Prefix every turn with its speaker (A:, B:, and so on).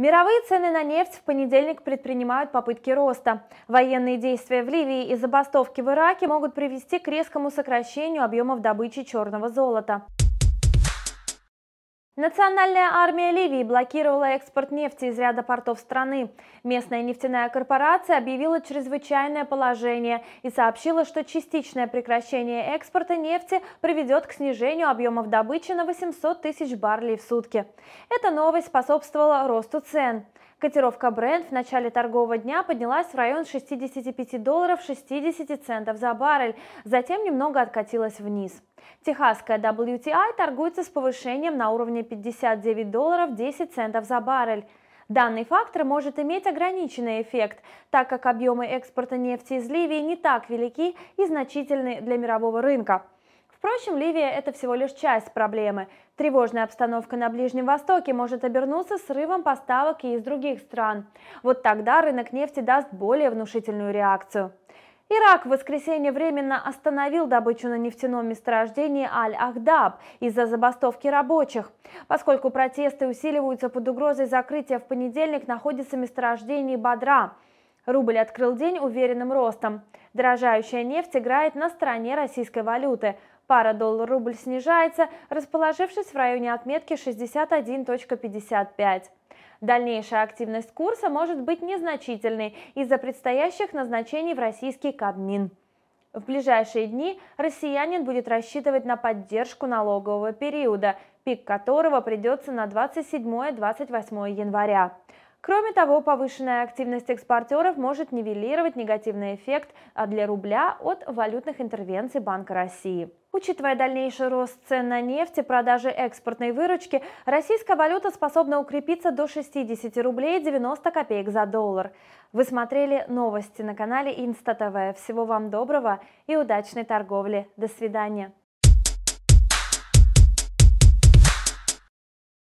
A: Мировые цены на нефть в понедельник предпринимают попытки роста. Военные действия в Ливии и забастовки в Ираке могут привести к резкому сокращению объемов добычи черного золота. Национальная армия Ливии блокировала экспорт нефти из ряда портов страны. Местная нефтяная корпорация объявила чрезвычайное положение и сообщила, что частичное прекращение экспорта нефти приведет к снижению объемов добычи на 800 тысяч баррелей в сутки. Эта новость способствовала росту цен. Котировка Brent в начале торгового дня поднялась в район 65 долларов 60 центов за баррель, затем немного откатилась вниз. Техасская WTI торгуется с повышением на уровне 59 долларов 10 центов за баррель. Данный фактор может иметь ограниченный эффект, так как объемы экспорта нефти из Ливии не так велики и значительны для мирового рынка. Впрочем, Ливия – это всего лишь часть проблемы. Тревожная обстановка на Ближнем Востоке может обернуться срывом поставок и из других стран. Вот тогда рынок нефти даст более внушительную реакцию. Ирак в воскресенье временно остановил добычу на нефтяном месторождении Аль-Ахдаб из-за забастовки рабочих. Поскольку протесты усиливаются под угрозой закрытия в понедельник, находится месторождение Бадра – Рубль открыл день уверенным ростом. Дорожающая нефть играет на стороне российской валюты. Пара доллар-рубль снижается, расположившись в районе отметки 61.55. Дальнейшая активность курса может быть незначительной из-за предстоящих назначений в российский Кабмин. В ближайшие дни россиянин будет рассчитывать на поддержку налогового периода, пик которого придется на 27-28 января. Кроме того, повышенная активность экспортеров может нивелировать негативный эффект а, для рубля от валютных интервенций Банка России. Учитывая дальнейший рост цен на нефть и продажи экспортной выручки, российская валюта способна укрепиться до 60 рублей 90 копеек за доллар. Вы смотрели новости на канале Инста ТВ. Всего вам доброго и удачной торговли. До свидания.